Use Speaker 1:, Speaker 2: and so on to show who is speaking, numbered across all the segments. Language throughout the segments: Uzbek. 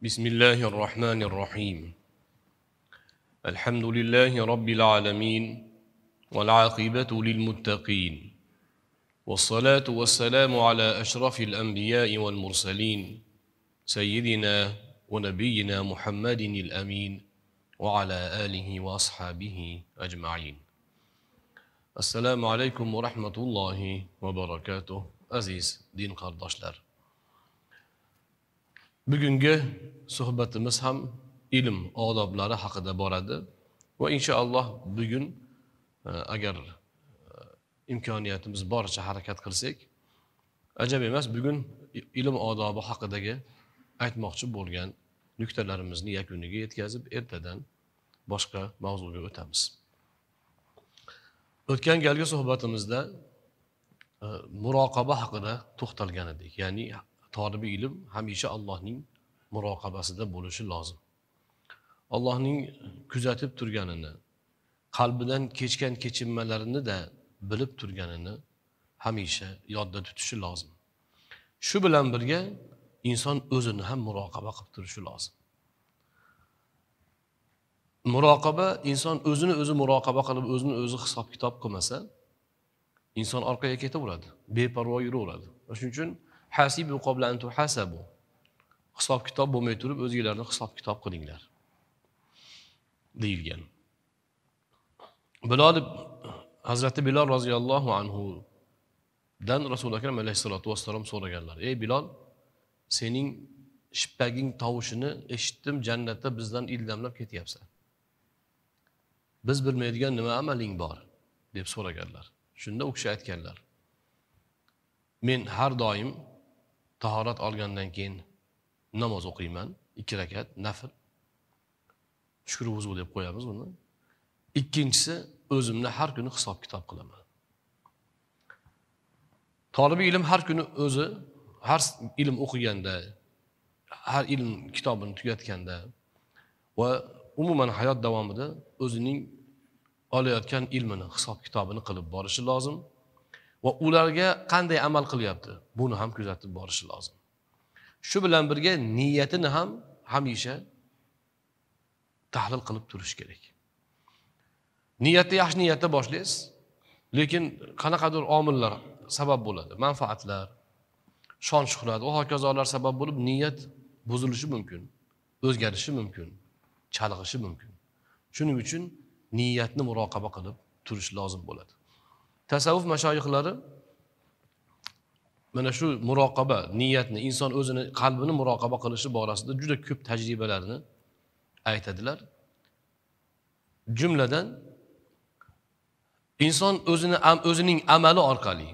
Speaker 1: بسم الله الرحمن الرحيم الحمد لله رب العالمين والعاقبة للمتقين والصلاة والسلام على أشرف الأنبياء والمرسلين سيدنا ونبينا محمد الأمين وعلى آله وأصحابه أجمعين السلام عليكم ورحمة الله وبركاته أزيز دين قرداشلر bugungi suhbatimiz ham ilm odoblari haqida boradi va inshaalloh bugun e, agar e, imkoniyatimiz boricha harakat qilsak ajab emas bugun ilm odobi haqidagi aytmoqchi bo'lgan nuqtalarimizni yakuniga yetkazib ertadan boshqa mavzuga o'tamiz o'tgan galgi suhbatimizda e, muroqaba haqida to'xtalgan edik ya'ni tolibi ilm hamisha allohning muroqabasida bo'lishi lozim allohning kuzatib turganini qalbidan kechgan kechinmalarini da bilib turganini hamisha yodda tutishi lozim shu bilan birga inson o'zini ham muroqaba qilib turishi lozim muroqaba inson o'zini o'zi muroqaba qilib o'zini o'zi hisob kitob qilmasa inson orqaga ketaveradi beparvo yuraveradi shuning uchun hasibu qobla antu hasabu hisob kitob bo'lmay turib o'zinglarni hisob kitob qilinglar deyilgan bilol hazrati bilol roziyallohu anhudan rasuli akram alayhissalotu vassalom so'raganlar ey bilol sening shippaging tovushini eshitdim jannatda bizdan ildamlab ketyapsan biz bilmaydigan nima amaling bor deb so'raganlar shunda u kishi aytganlar men har doim tahorat olgandan keyin namoz o'qiyman ikki rakat nafl shukur vuzu deb qo'yamiz buni ikkinchisi o'zimni har kuni hisob kitob qilaman tolibiy ilm har kuni o'zi har ilm o'qiganda har ilm kitobini tugatganda va umuman hayot davomida o'zining olayotgan ilmini hisob kitobini qilib borishi lozim va ularga qanday amal qilyapti buni ham kuzatib borishi lozim shu bilan birga niyatini ham hamisha tahlil qilib turish kerak niyatni yaxshi niyatda boshlaysiz lekin qanaqadir omillar sabab bo'ladi manfaatlar shon shuhrat va hokazolar sabab bo'lib niyat buzilishi mumkin o'zgarishi mumkin chalg'ishi mumkin shuning uchun niyatni muroqaba qilib turish lozim bo'ladi tasavvuf mashoyihlari mana shu muroqaba niyatni inson o'zini qalbini muroqaba qilishi borasida juda ko'p tajribalarni aytadilar jumladan inson o'zini o'zining amali orqali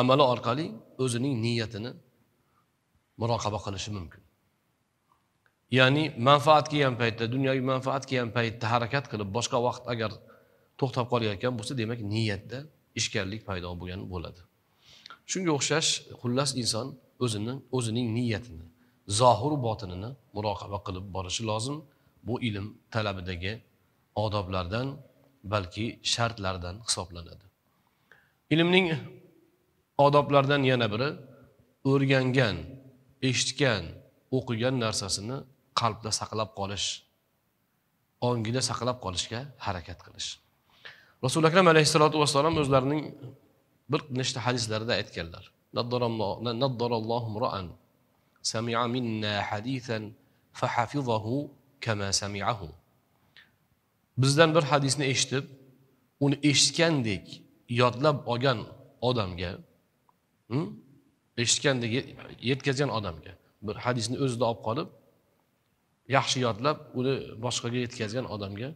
Speaker 1: amali orqali o'zining niyatini muroqaba qilishi mumkin ya'ni manfaat kelgan paytda dunyoviy manfaat kelgan paytda harakat qilib boshqa vaqt agar to'xtab qolayotgan bo'lsa demak niyatda ishkallik paydo bo'lgan bo'ladi shunga o'xshash xullas inson o'zini o'zining niyatini zohiru botinini muroqaba qilib borishi lozim bu ilm talabidagi odoblardan balki shartlardan hisoblanadi ilmning odoblardan yana biri o'rgangan eshitgan o'qigan narsasini qalbda saqlab qolish ongida saqlab qolishga harakat qilish rasuli akram alayhissalotu vassalom o'zlarining bir nechta hadislarida aytganlar bizdan bir hadisni eshitib uni eshitgandek yodlab olgan odamga eshitgandek yetkazgan odamga bir hadisni o'zida olib qolib yaxshi yodlab uni boshqaga yetkazgan odamga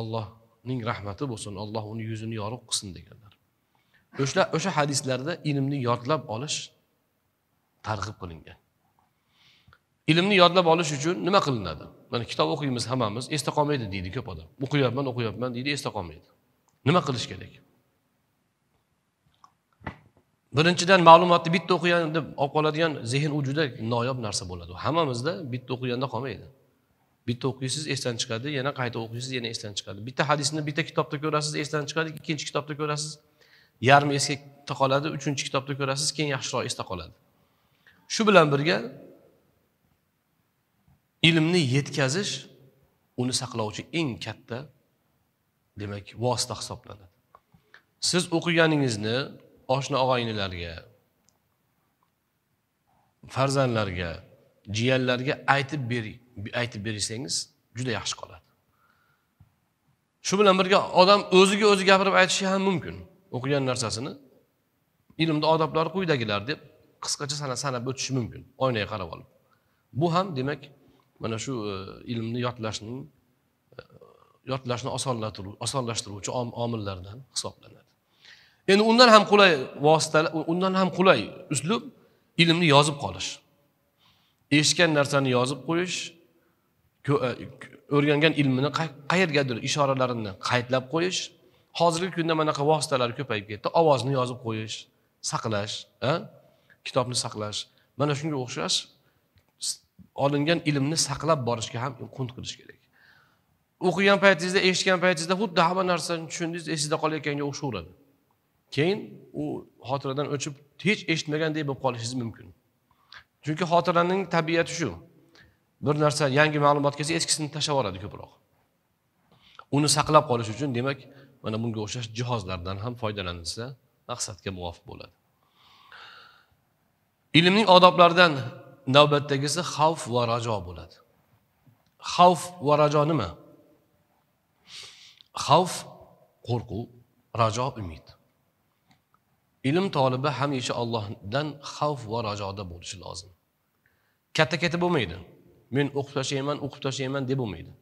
Speaker 1: olloh ning rahmati bo'lsin alloh uni yuzini yorug' qilsin deganlar o'sha o'sha hadislarda ilmni yodlab olish targ'ib qilingan ilmni yodlab olish uchun nima qilinadi mana kitob o'qiymiz hammamiz esda qolmaydi deydi ko'p odam o'qiyapman o'qiyapman deydi esda qolmaydi nima qilish kerak birinchidan ma'lumotni bitta o'qigan deb olib qoladigan zehn u juda noyob narsa bo'ladi hammamizda bitta o'qiganda qolmaydi bitta o'qiysiz esdan chiqadi yana qayta o'qiysiz yana esdan chiqadi bitta hadisni bitta kitobda ko'rasiz esdan chiqadi ikkinchi kitobda ko'rasiz yarmi esda qoladi uchinchi kitobda ko'rasiz keyin yaxshiroq esda qoladi shu bilan birga ilmni yetkazish uni saqlovchi eng katta demak vosita hisoblanadi siz o'qiganingizni oshna og'aynilarga farzandlarga jiyanlarga aytib bering aytib bersangiz juda yaxshi qoladi shu bilan birga odam o'ziga o'zi gapirib aytishi ham mumkin o'qigan narsasini ilmni odoblari quyidagilar deb qisqacha sanab sanab o'tishi mumkin oynaga qarab olib bu ham demak mana shu e, ilmni yodlashning e, yodlashni osonlashtiruvchi omillardan hisoblanadi endi undan ham qulay vositalar undan ham qulay uslub ilmni yozib qolish eshitgan narsani yozib qo'yish e, o'rgangan ilmini qayergadir ishoralarini qaydlab qo'yish hozirgi kunda manaqa vositalar ko'payib ketdi ovozni yozib qo'yish saqlash e, kitobni saqlash mana shunga o'xshash olingan ilmni saqlab borishga ham qunt qilish kerak o'qigan paytingizda eshitgan paytingizda xuddi hamma narsani tushundingiz esingizda qolayotganga o'xshaveradi keyin u xotiradan o'chib hech eshitmagandek bo'lib qolishingiz mumkin chunki xotiraning tabiati shu bir narsa yangi ma'lumot kelsa eskisini tashlab yuboradi ko'proq uni saqlab qolish uchun demak mana bunga o'xshash jihozlardan ham foydalanilsa maqsadga muvofiq bo'ladi ilmning odoblaridan navbatdagisi xavf va rajo bo'ladi xavf va rajo nima xavf qo'rquv rajo umid ilm tolibi hamisha ollohdan xavf va rajoda bo'lishi lozim katta katta bo'lmaydi men o'qib tashlayman o'qib tashlayman deb bo'lmaydi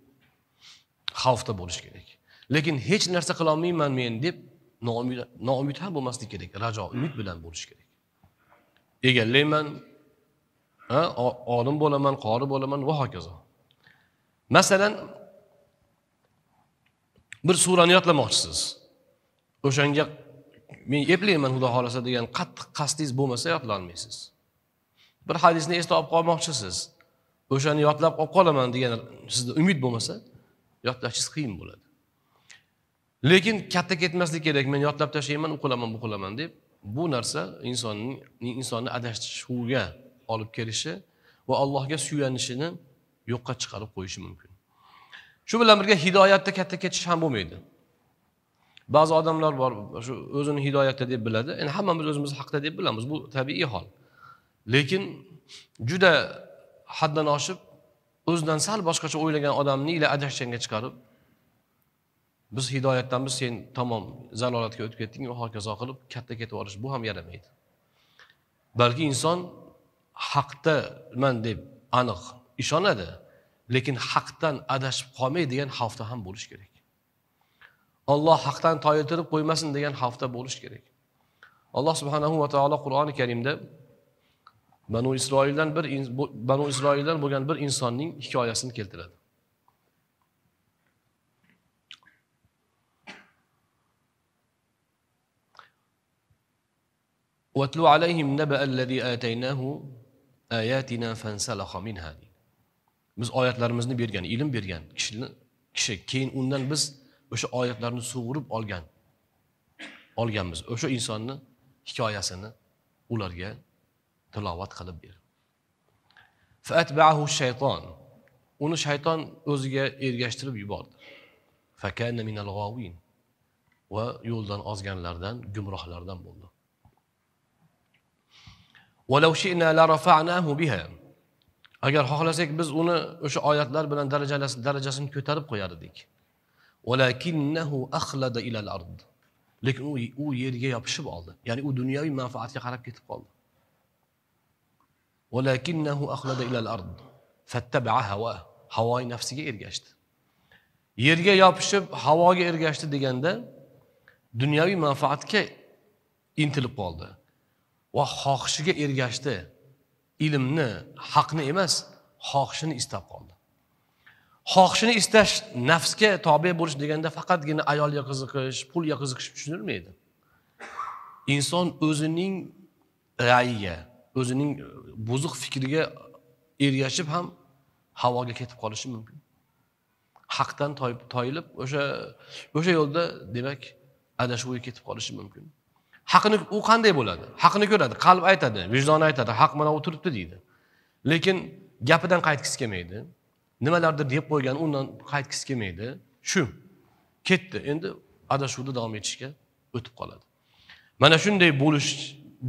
Speaker 1: xavfda bo'lishi kerak lekin hech narsa qilolmayman men deb noumid ham bo'lmaslik kerak rajo umid bilan bo'lishi kerak egallayman olim bo'laman qori bo'laman va hokazo masalan bir surani yodlamoqchisiz o'shanga men eplayman xudo xohlasa degan qattiq qasdingiz bo'lmasa yodlolmaysiz bir hadisni esda olib qolmoqchisiz o'shani yodlab olib qolaman degan sizda umid bo'lmasa yodlashingiz qiyin bo'ladi lekin katta ketmaslik kerak men yodlab tashlayman u qilaman bu qilaman deb bu narsa insonning insonni adashishuviga olib kelishi va allohga suyanishini yo'qqa chiqarib qo'yishi mumkin shu bilan birga hidoyatda katta ketish ham bo'lmaydi ba'zi odamlar bor shu o'zini hidoyatda deb biladi endi hammamiz o'zimiz haqda deb bilamiz bu tabiiy hol lekin juda haddan oshib o'zidan sal boshqacha o'ylagan odamni ila adashganga chiqarib biz hidoyatdanmiz sen tamom zalolatga o'tib ketding va hokazo qilib katta ketib olish bu ham yaramaydi balki inson haqdaman deb aniq ishonadi lekin haqdan adashib qolmay degan xavfda ham bo'lishi kerak olloh haqdan toyiltirib qo'ymasin degan xavfda bo'lish kerak alloh subhanahu va taolo qur'oni karimda banu isroildan bir banu isroildan bo'lgan bir insonning hikoyasini keltiradi واتلو عليهم نبأ الذي آتيناه آياتنا فانسلخ منها biz oyatlarimizni bergan ilm bergan kishini kishi keyin undan biz o'sha oyatlarni sug'urib olgan olganmiz o'sha insonni hikoyasini ularga tilovat qilib ber fatbahu shayton uni shayton o'ziga ergashtirib yubordi minal va yo'ldan ozganlardan gumrohlardan bo'ldi agar xohlasak biz uni o'sha oyatlar bilan darajasini ko'tarib qo'yar edik lekin u u yerga yopishib oldi ya'ni u dunyoviy manfaatga qarab ketib qoldi valakinnahu axlada ilal ard fattabaa hava havoi nafsiga ergashdi yerga yopishib havoga ergashdi deganda dunyoviy manfaatga intilib qoldi va xohishiga ergashdi ilmni haqni emas xohishini istab qoldi xohishini istash nafsga tobe bo'lish deganda faqatgina ayolga qiziqish pulga qiziqish tushunilmaydi inson o'zining ra'yiga o'zining buzuq fikriga ergashib ham havoga ketib qolishi mumkin haqdan toyilib o'sha o'sha yo'lda demak adashuvga ketib qolishi mumkin haqni u qanday bo'ladi haqni ko'radi qalb aytadi vijdon aytadi haq mana u turibdi deydi lekin gapidan qaytgisi kelmaydi nimalardir deb qo'ygan undan qaytgisi kelmaydi shu ketdi endi adashuvda davom etishga o'tib qoladi mana shunday bo'lish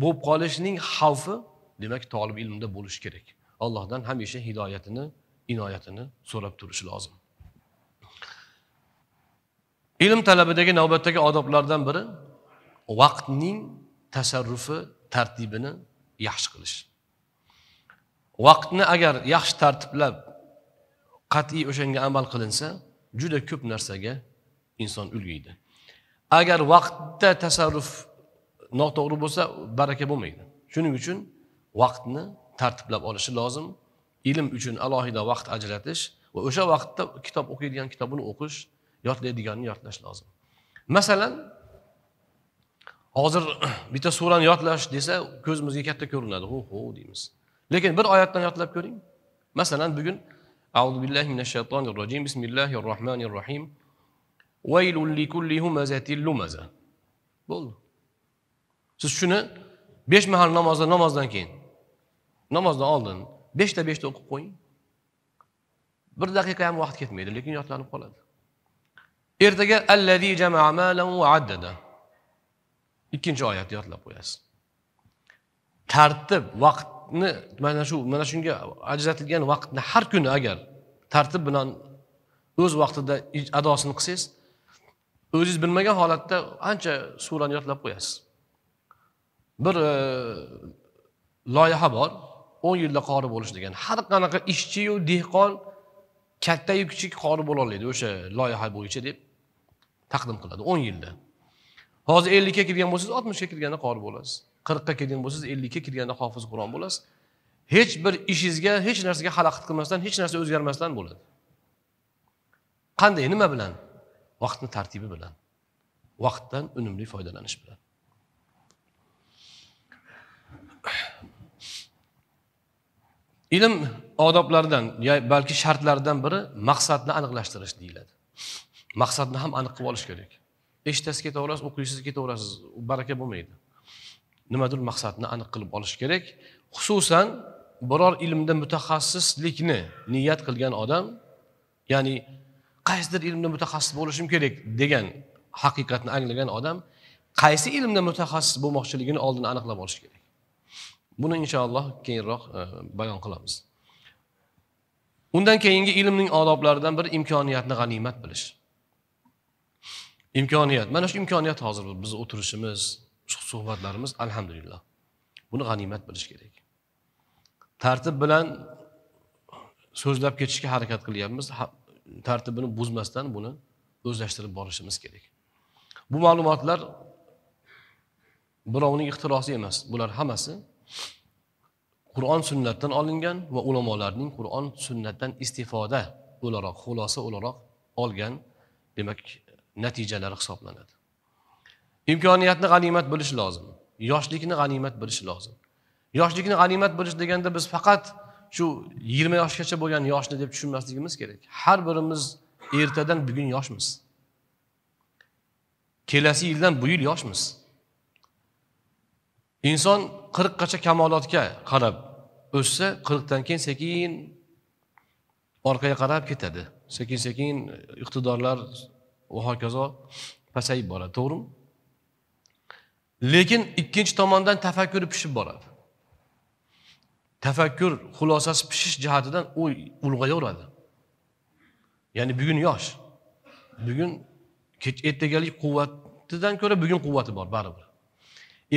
Speaker 1: bo'lib qolishning xavfi demak tolib ilmda bo'lishi kerak allohdan hamisha hidoyatini inoyatini so'rab turishi lozim ilm talabidagi navbatdagi odoblardan biri vaqtning tasarrufi tartibini yaxshi qilish vaqtni agar yaxshi tartiblab qat'iy o'shanga amal qilinsa juda ko'p narsaga inson ulgaydi agar vaqtda tasarruf noto'g'ri bo'lsa baraka bo'lmaydi shuning uchun vaqtni tartiblab olishi lozim ilm uchun alohida vaqt ajratish va o'sha vaqtda kitob o'qiydigan kitobini o'qish yodlaydiganini yodlash lozim masalan hozir bitta surani yodlash desa ko'zimizga katta ko'rinadi ho ho deymiz lekin bir oyatdan yodlab ko'ring masalan bugun Euzu billahi mineşşeytanirracim. Bismillahirrahmanirrahim. Veylul likulli humezetil lumaze. Bo'ldi. Siz shuni 5 mahal namozda namozdan keyin namozdan oldin 5 ta 5 ta o'qib qo'ying. 1 daqiqa ham vaqt ketmaydi, lekin yodlanib qoladi. Ertaga allazi jamaa malan va addada. Ikkinchi oyatni yodlab qo'yasiz. Tartib, vakit. vaqtni mana shu mana shunga ajratilgan vaqtni har kuni agar tartib bilan o'z vaqtida adosini qilsangiz o'zingiz bilmagan holatda ancha surani yodlab qo'yasiz bir e, loyiha bor o'n yilda qori bo'lish degan har qanaqa ishchiyu dehqon kattayu kichik qori bo'la oladi o'sha loyiha bo'yicha deb taqdim qiladi o'n yilda hozir ellikka kirgan bo'lsangiz oltmishga kirganda qori bo'lasiz qirqqa kelgan bo'lsangiz ellikka kirganda hofiz qur'on bo'lasiz hech bir ishingizga hech narsaga xalaqit qilmasdan hech narsa o'zgarmasdan bo'ladi qanday nima bilan vaqtni tartibi bilan vaqtdan unumli foydalanish bilan ilm odoblaridan balki shartlaridan biri maqsadni aniqlashtirish deyiladi maqsadni ham aniq qilib olish kerak eshitasiz ketaverasiz o'qiysiz ketaverasiz baraka bo'lmaydi nimadir maqsadni aniq qilib olish kerak xususan biror ilmda mutaxassislikni niyat qilgan odam ya'ni qaysidir ilmda mutaxassis bo'lishim kerak degan haqiqatni anglagan odam qaysi ilmda mutaxassis bo'lmoqchiligini oldin aniqlab olish kerak buni inshaalloh keyinroq e, bayon qilamiz undan keyingi ilmning odoblaridan biri imkoniyatni g'animat bilish imkoniyat mana shu imkoniyat hozir biz o'tirishimiz suhbatlarimiz alhamdulillah buni g'animat bilish kerak tartib bilan so'zlab ketishga harakat qilyapmiz tartibini buzmasdan buni o'zlashtirib borishimiz kerak bu ma'lumotlar birovning ixtirosi emas bular hammasi qur'on sunnatdan olingan va ulamolarning qur'on sunnatdan istifoda o'laroq xulosa o'laroq olgan demak natijalari hisoblanadi imkoniyatni g'animat bilish lozim yoshlikni g'animat bilish lozim yoshlikni g'animat bilish deganda biz faqat shu yigirma yoshgacha bo'lgan yoshni deb tushunmasligimiz kerak har birimiz ertadan bugun yoshmiz kelasi yildan bu yil yoshmiz inson qirqqacha kamolotga qarab o'ssa qirqdan keyin sekin orqaga qarab ketadi sekin sekin iqtidorlar va hokazo pasayib boradi to'g'rimi lekin ikkinchi tomondan tafakkur pishib boradi tafakkur xulosasi pishish jihatidan u ulg'ayaveradi ya'ni bugun yosh bugun ertagalik quvvatidan ko'ra bugun quvvati bor baribir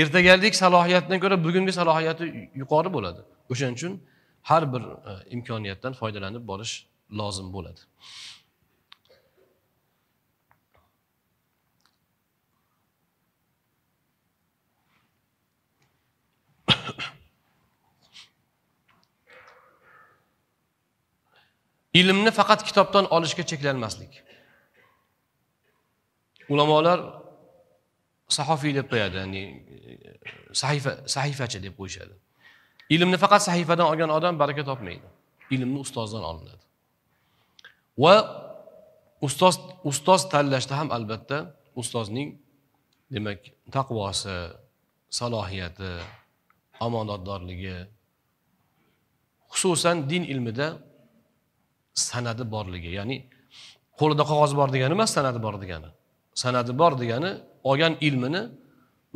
Speaker 1: ertagalik salohiyatdan ko'ra bugungi salohiyati yuqori bo'ladi o'shaning uchun har bir e, imkoniyatdan foydalanib borish lozim bo'ladi ilmni faqat kitobdan olishga cheklanmaslik ulamolar sahofiy deb qo'yadi ya'ni e, sahifa sahifachi deb qo'yishadi ilmni faqat sahifadan olgan odam baraka topmaydi ilmni ustozdan olinadi va ustoz ustoz tanlashda ham albatta ustozning demak taqvosi salohiyati omonatdorligi xususan din ilmida sanadi borligi ya'ni qo'lida qog'oz bor degani emas sanadi bor degani sanadi bor degani olgan ilmini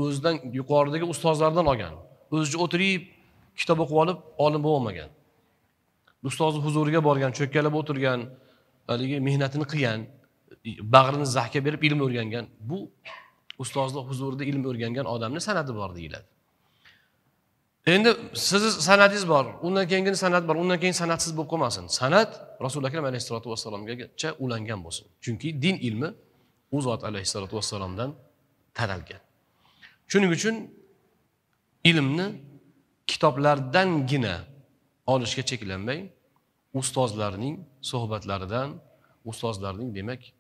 Speaker 1: o'zidan yuqoridagi ustozlardan olgan o'zicha o'tirib kitob o'qib olib olim bo'lolmagan ustozni huzuriga borgan cho'kkalab o'tirgan haligi mehnatini qilgan bag'rini zahga berib ilm o'rgangan bu ustozni huzurida ilm o'rgangan odamni san'ati bor deyiladi endi sizni san'atingiz bor undan keyingini san'at bor undan keyin san'atsiz bo'lib qolmasin san'at rasuli akram alayhissalotu vassalomgacha ulangan bo'lsin chunki din ilmi u zot alayhissalotu vassalomdan taralgan shuning uchun ilmni kitoblardangina olishga cheklanmay ustozlarning suhbatlaridan ustozlarning demak e,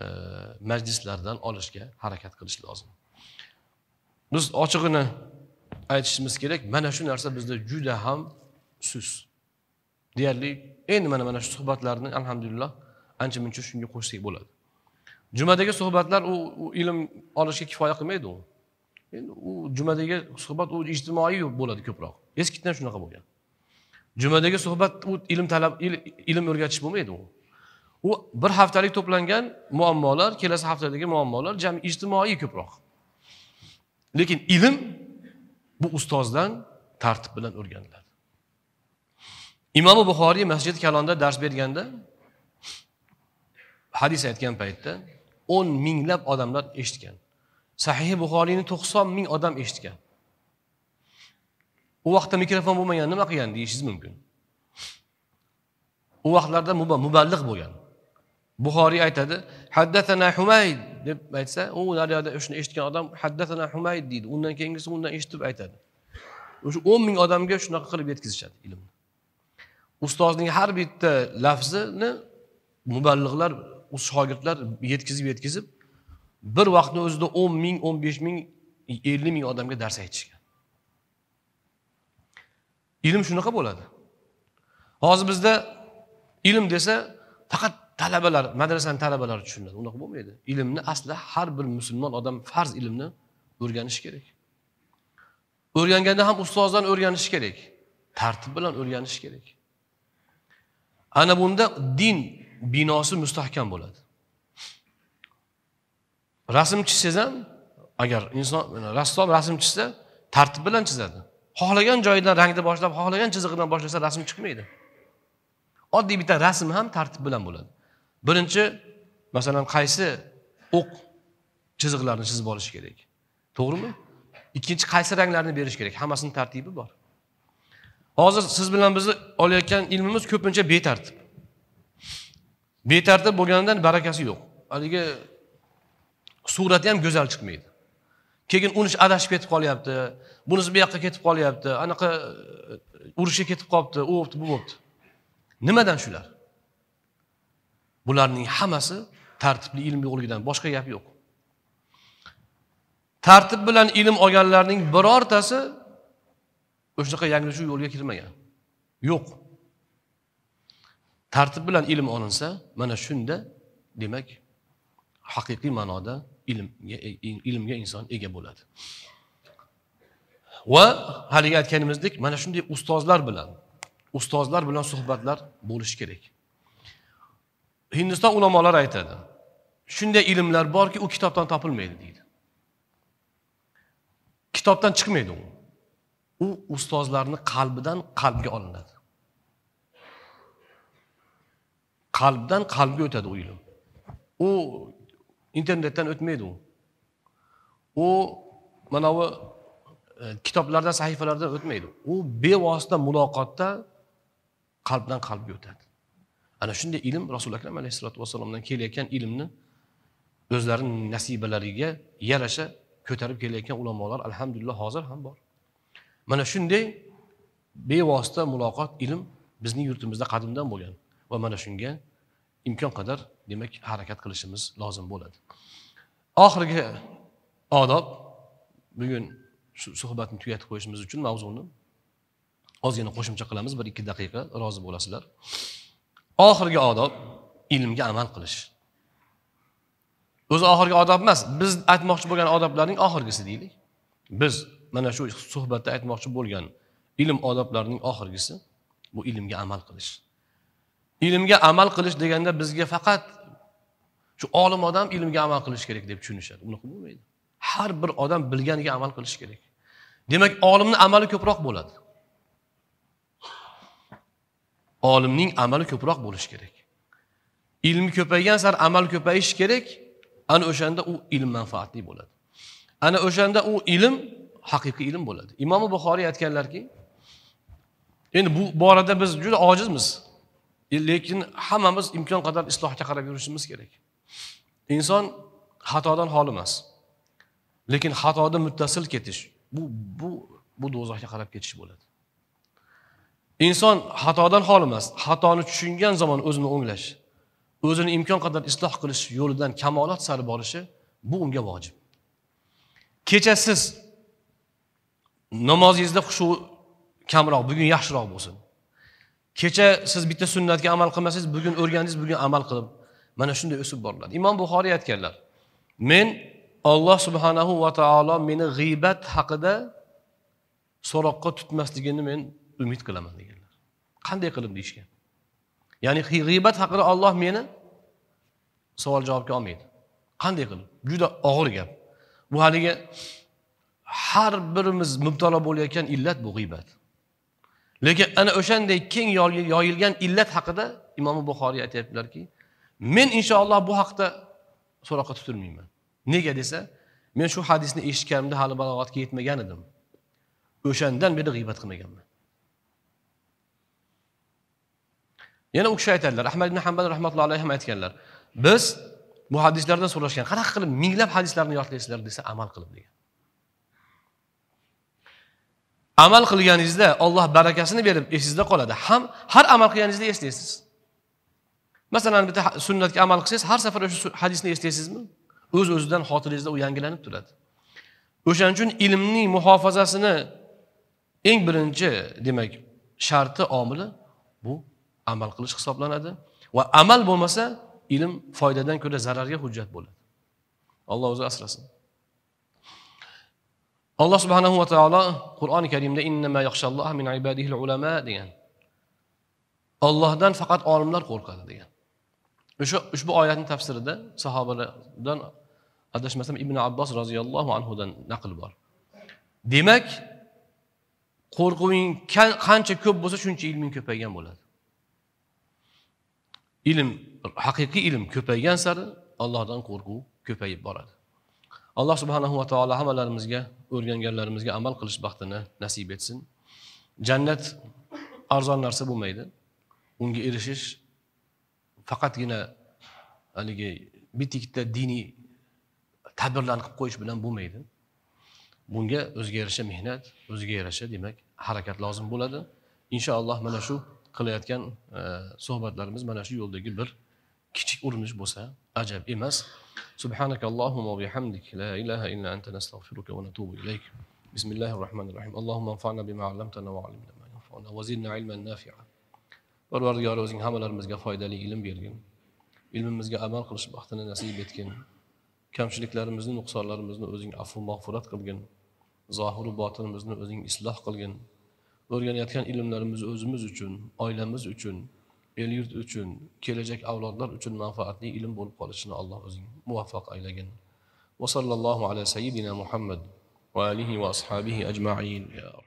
Speaker 1: majlislaridan majlislardan olishga harakat qilish lozim biz ochig'ini aytishimiz kerak mana shu narsa bizda juda ham sust deyarli endi mana mana shu suhbatlarni alhamdulillah ancha muncha shunga qo'shsak bo'ladi jumadagi suhbatlar u ilm olishga kifoya qilmaydi u endi u jumadagi suhbat u ijtimoiy bo'ladi ko'proq eskidan shunaqa bo'lgan jumadagi suhbat u ilm talab il, ilm o'rgatish bo'lmaydi u u bir haftalik to'plangan muammolar kelasi haftadagi muammolar jami ijtimoiy ko'proq lekin ilm bu ustozdan tartib bilan o'rganiladi imom buxoriy masjid kalonda dars berganda hadis aytgan paytda o'n minglab odamlar eshitgan sahihi buxoriyni to'qson ming odam eshitgan u vaqtda mikrofon bo'lmagan nima qilgan deyishingiz mumkin u vaqtlarda muballiq bo'lgan buxoriy aytadi haddatana humayd deb aytsa u daryoda o'shani eshitgan odam haddatana humayd deydi undan keyingisi undan eshitib aytadi o'sha o'n ming odamga shunaqa qilib yetkazishadi ilmni ustozning har bitta lafzini muballig'lar shogirdlar yetkazib yetkazib bir vaqtni o'zida o'n ming o'n besh ming ellik ming odamga dars aytishgan ilm shunaqa bo'ladi hozir bizda ilm desa faqat talabalar madrasani talabalari tushunadi unaqa bo'lmaydi ilmni asli har bir musulmon odam farz ilmni o'rganishi kerak o'rganganda ham ustozdan o'rganishi kerak tartib bilan o'rganishi kerak ana bunda din binosi mustahkam bo'ladi rasm chizsangiz ham agar inson rassom rasm chizsa tartib bilan chizadi xohlagan joyidan rangni boshlab xohlagan chizig'idan boshlasa rasm chiqmaydi oddiy bitta rasm ham tartib bilan bo'ladi birinchi masalan qaysi o'q chiziqlarini chizib olish kerak to'g'rimi ikkinchi qaysi ranglarni berish kerak hammasini tartibi bor hozir siz bilan bizni olayotgan ilmimiz ko'pincha betartib betartib bo'lganidan barakasi yo'q haligi surati ham go'zal chiqmaydi keyin unisi adashib ketib qolyapti bunisi bu yoqqa ketib qolyapti anaqa e, urushga ketib qolibdi u bo'libdi bu bo'libdi nimadan shular bularning hammasi tartibli ilm yo'qligidan boshqa gap yo'q tartib bilan ilm olganlarning birortasi o'shanaqa yanglishuv yo'liga kirmagan yo'q tartib bilan ilm olinsa mana shunda demak haqiqiy ma'noda ilmga ilmga inson ega bo'ladi va haligi aytganimizdek mana shunday ustozlar bilan ustozlar bilan suhbatlar bo'lishi kerak hindiston ulamolari aytadi shunday ilmlar borki u kitobdan topilmaydi deydi kitobdan chiqmaydi u u ustozlarni qalbidan qalbga olinadi qalbdan qalbga o'tadi u ilm u internetdan o'tmaydi u u mana bu e, kitoblardan sahifalardan o'tmaydi u bevosita muloqotda qalbdan qalbga o'tadi ana shunday ilm rasuli akram alayhissalotu vassalomdan kelayotgan ilmni o'zlarini nasibalariga yarasha ko'tarib kelayotgan ulamolar alhamdulillah hozir ham bor mana shunday bevosita muloqot ilm bizning yurtimizda qadimdan bo'lgan va mana shunga imkon qadar demak harakat qilishimiz lozim bo'ladi oxirgi odob bugun shu suhbatni tugatib qo'yishimiz uchun mavzuni ozgina qo'shimcha qilamiz bir ikki daqiqa rozi bo'lasizlar oxirgi odob ilmga amal qilish o'zi oxirgi odob emas biz aytmoqchi bo'lgan odoblarning oxirgisi deylik biz mana shu suhbatda aytmoqchi bo'lgan ilm odoblarining oxirgisi bu ilmga amal qilish ilmga amal qilish deganda bizga faqat shu olim odam ilmga amal qilish kerak deb tushunishadi unaqa bo'lmaydi har bir odam bilganiga amal qilishi kerak demak olimni amali ko'proq bo'ladi olimning amali ko'proq bo'lishi kerak ilmi ko'paygan sari amal ko'payishi kerak ana o'shanda u ilm manfaatli bo'ladi ana o'shanda u ilm haqiqiy ilm bo'ladi imom buxoriy aytganlarki endi bu borada biz juda ojizmiz e, lekin hammamiz imkon qadar islohga qarab yurishimiz kerak inson xatodan xoli emas lekin xatoda muttasil ketish bu bu bu do'zaxga qarab ketish bo'ladi inson xatodan xoli emas xatoni tushungan zamon o'zini o'nglash o'zini imkon qadar isloh qilish yo'lidan kamolot sari borishi bu unga vojib kecha siz namozingizda xushu kamroq bugun yaxshiroq bo'lsin kecha siz bitta sunnatga amal qilmasangiz bugun o'rgandingiz bugun amal qilib mana shunday o'sib boriladi imom buxoriy aytganlar men olloh subhanahu va taolo meni g'iybat haqida so'roqqa tutmasligini men umid qilaman degan qanday qilib deyishgan ya'ni g'iybat haqida olloh meni savol javobga olmaydi qanday qilib juda og'ir gap bu haligi har birimiz mubtalo bo'layotgan illat bu g'iybat lekin ana o'shanday keng yoyilgan illat haqida imom buxoriy aytyaptilarki men inshaalloh bu haqda so'roqqa tutilmayman nega desa men shu hadisni eshitganimda hali balog'atga yetmagan edim o'shandan beri g'iybat qilmaganman yana u kishi aytadilar ahmad ibn hambal rahmatullohi alayhi ham aytganlar biz muhaddislardan so'rashgan qanaqa qilib minglab hadislarni yodlaysizlar desa amal qilib degan amal qilganingizda olloh barakasini berib esingizda qoladi ham har amal qilganingizda eslaysiz masalan bitta sunnatga amal qilsangiz har safar o'sha hadisni eslaysizmi o'z Öz o'zidan xotiringizda u yangilanib turadi o'shaning uchun ilmning muhofazasini eng birinchi demak sharti omili bu amal qilish hisoblanadi va amal bo'lmasa ilm foydadan ko'ra zararga hujjat bo'ladi alloh o'zi asrasin alloh subhanahu va taolo qur'oni karimda innama min ibadihil ulama degan ollohdan faqat olimlar qo'rqadi degan o'sha ushbu oyatni tafsirida sahobalardan adashmasam ibn abbos roziyallohu anhudan naql bor demak qo'rquving qancha ko'p bo'lsa shuncha ilming ko'paygan bo'ladi ilm haqiqiy ilm ko'paygan sari allohdan qo'rquv ko'payib boradi alloh subhanahu va taolo hammalarimizga o'rganganlarimizga amal qilish baxtini nasib etsin jannat arzon narsa bo'lmaydi unga erishish faqatgina haligi bitta ikkita diniy tadbirlarni qilib qo'yish bilan bo'lmaydi bunga o'ziga yarasha mehnat o'ziga yarasha demak harakat lozim bo'ladi inshaalloh mana shu qilayotgan e, suhbatlarimiz mana shu yo'ldagi bir kichik urinish bo'lsa ajab emas سبحانك اللهم وبحمدك لا إله إلا أنت نستغفرك ونتوب إليك بسم الله الرحمن الرحيم اللهم انفعنا بما علمتنا وعلمنا ما ينفعنا وزدنا علما نافعا parvardigori o'zing hammalarimizga foydali ilm bergin ilmimizga amal qilish baxtini nasib etgin kamchiliklarimizni nuqsonlarimizni o'zing afu mag'firat qilgin zohiru botinimizni o'zing isloh qilgin o'rganayotgan ilmlarimiz o'zimiz uchun oilamiz uchun el yurt uchun kelajak avlodlar uchun manfaatli ilm bo'lib qolishini alloh o'zing muvaffaq aylagin va sallallohu ala sayyidina muhammad va alihi va ashabihi ajmain